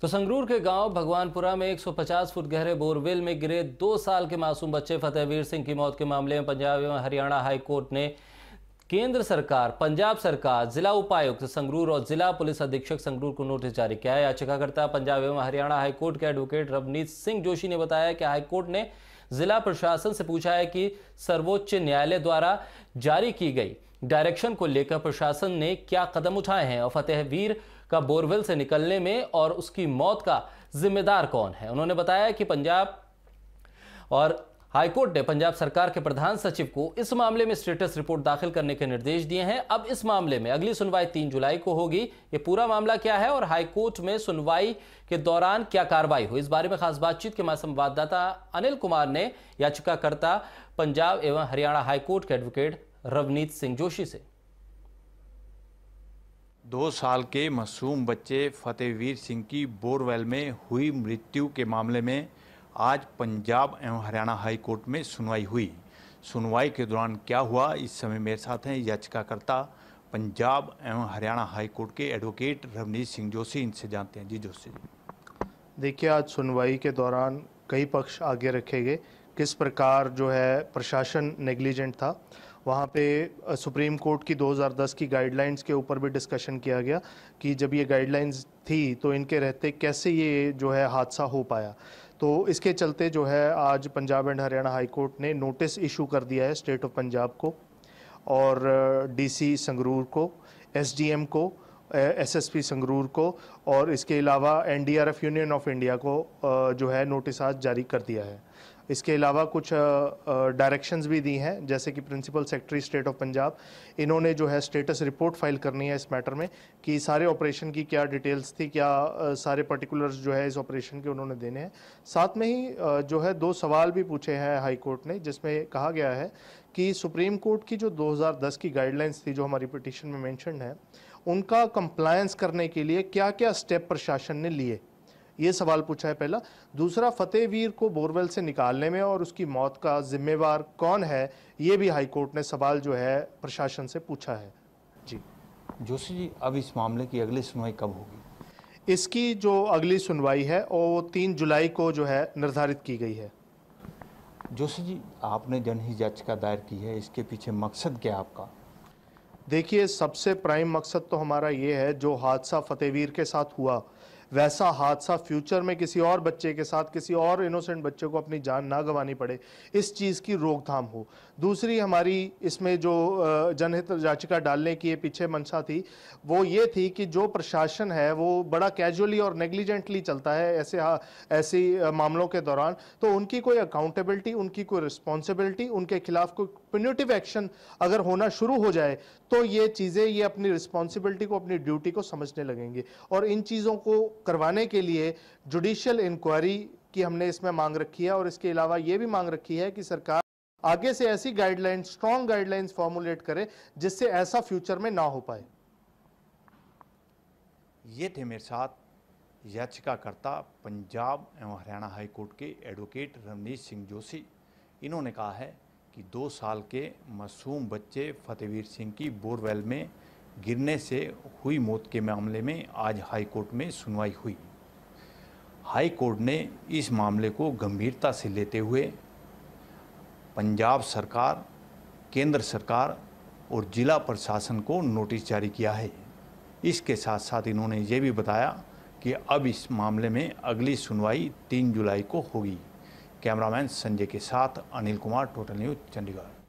तो संगरूर के गांव भगवानपुरा में 150 फुट गहरे बोरवेल में गिरे दो साल के मासूम बच्चे फतेहवीर सिंह की मौत के मामले में पंजाब एवं हरियाणा कोर्ट ने केंद्र सरकार पंजाब सरकार जिला उपायुक्त संगरूर और जिला पुलिस अधीक्षक संगरूर को नोटिस जारी किया है याचिकाकर्ता पंजाब एवं हरियाणा हाईकोर्ट के एडवोकेट रवनीत सिंह जोशी ने बताया कि हाईकोर्ट ने जिला प्रशासन से पूछा है कि सर्वोच्च न्यायालय द्वारा जारी की गई डायरेक्शन को लेकर प्रशासन ने क्या कदम उठाए हैं और फतेहवीर का बोरवेल से निकलने में और उसकी मौत का जिम्मेदार कौन है उन्होंने बताया कि पंजाब और हाईकोर्ट ने पंजाब सरकार के प्रधान सचिव को इस मामले में स्टेटस रिपोर्ट दाखिल करने के निर्देश दिए हैं अब इस मामले में अगली सुनवाई तीन जुलाई को होगी ये पूरा मामला क्या है और हाईकोर्ट में सुनवाई के दौरान क्या कार्रवाई हुई इस बारे में खास बातचीत के हमारे संवाददाता अनिल कुमार ने याचिकाकर्ता पंजाब एवं हरियाणा हाईकोर्ट के एडवोकेट रवनीत सिंह जोशी से दो साल के मासूम बच्चे फतेहवीर सिंह की बोरवेल में हुई मृत्यु के मामले में आज पंजाब एवं हरियाणा हाई कोर्ट में सुनवाई हुई सुनवाई के दौरान क्या हुआ इस समय मेरे साथ हैं याचिकाकर्ता पंजाब एवं हरियाणा हाई कोर्ट के एडवोकेट रवनीत सिंह जोशी इनसे जानते हैं जी जोशी देखिए आज सुनवाई के दौरान कई पक्ष आगे रखे गए किस प्रकार जो है प्रशासन नेग्लिजेंट था वहाँ पे सुप्रीम कोर्ट की 2010 की गाइडलाइंस के ऊपर भी डिस्कशन किया गया कि जब ये गाइडलाइंस थी तो इनके रहते कैसे ये जो है हादसा हो पाया तो इसके चलते जो है आज Punjab and Haryana high court ने नोटिस इशू कर दिया है स्टेट ऑफ पंजाब को और डीसी संगरूर को एसडीएम को एसएसपी संगरूर को और इसके अलावा एनडीआरएफ यूनियन ऑफ इंडिया को जो है नोटिस आज जारी कर दिया है इसके अलावा कुछ डायरेक्शंस भी दी हैं जैसे कि principal secretary state of Punjab इन्होंने जो है स्टेटस रिपोर्ट फाइल करनी है इस मैटर में कि सारे ऑपरेशन की क्या डिटेल्स थी क्या सारे पर्टिकुलर्स जो है इस ऑपरेशन के उन्होंने देने हैं साथ में ही जो है दो सवाल भी पूछे हैं हाई कोर्ट ने जिसमें कहा गया है कि सुप्रीम कोर्ट की जो 2010 की गाइडलाइंस थी जो हमारी पिटिशन में मैंशन है उनका कंप्लायंस करने के लिए क्या क्या स्टेप प्रशासन ने लिए ये सवाल पूछा है पहला दूसरा फतेहवीर को बोरवेल से निकालने में और उसकी मौत का जिम्मेवार कौन है ये भी हाईकोर्ट ने सवाल जो है प्रशासन से पूछा है जी जोशी जी अब इस मामले की अगली सुनवाई कब होगी इसकी जो अगली सुनवाई है वो तीन जुलाई को जो है निर्धारित की गई है जोशी जी आपने जनहित याचिका दायर की है इसके पीछे मकसद क्या आपका देखिए सबसे प्राइम मकसद तो हमारा ये है जो हादसा फतेहवीर के साथ हुआ वैसा हादसा फ्यूचर में किसी और बच्चे के साथ किसी और इनोसेंट बच्चे को अपनी जान ना गंवानी पड़े इस चीज़ की रोकथाम हो दूसरी हमारी इसमें जो जनहित याचिका डालने की पीछे मंशा थी वो ये थी कि जो प्रशासन है वो बड़ा कैजुअली और नेग्लिजेंटली चलता है ऐसे ऐसे ऐसी मामलों के दौरान तो उनकी कोई अकाउंटेबिलिटी उनकी कोई रिस्पॉन्सिबिलिटी उनके खिलाफ कोई पुनिटिव एक्शन अगर होना शुरू हो जाए तो ये चीज़ें ये अपनी रिस्पॉन्सिबिलिटी को अपनी ड्यूटी को समझने लगेंगे और इन चीज़ों को करवाने के लिए जुडिशल इंक्वायरी की हमने इसमें मांग रखी है और इसके अलावा ये भी मांग रखी है कि सरकार आगे से ऐसी गाइडलाइंस स्ट्रॉन्ग गाइडलाइंस फॉर्मुलेट करे जिससे ऐसा फ्यूचर में ना हो पाए ये थे मेरे साथ याचिकाकर्ता पंजाब एवं हरियाणा हाईकोर्ट के एडवोकेट रमनीश सिंह जोशी इन्होंने कहा है कि दो साल के मासूम बच्चे फतेहवीर सिंह की बोरवेल में गिरने से हुई मौत के मामले में आज हाई कोर्ट में सुनवाई हुई हाई कोर्ट ने इस मामले को गंभीरता से लेते हुए पंजाब सरकार केंद्र सरकार और जिला प्रशासन को नोटिस जारी किया है इसके साथ साथ इन्होंने ये भी बताया कि अब इस मामले में अगली सुनवाई तीन जुलाई को होगी कैमरामैन संजय के साथ अनिल कुमार टोटल न्यूज चंडीगढ़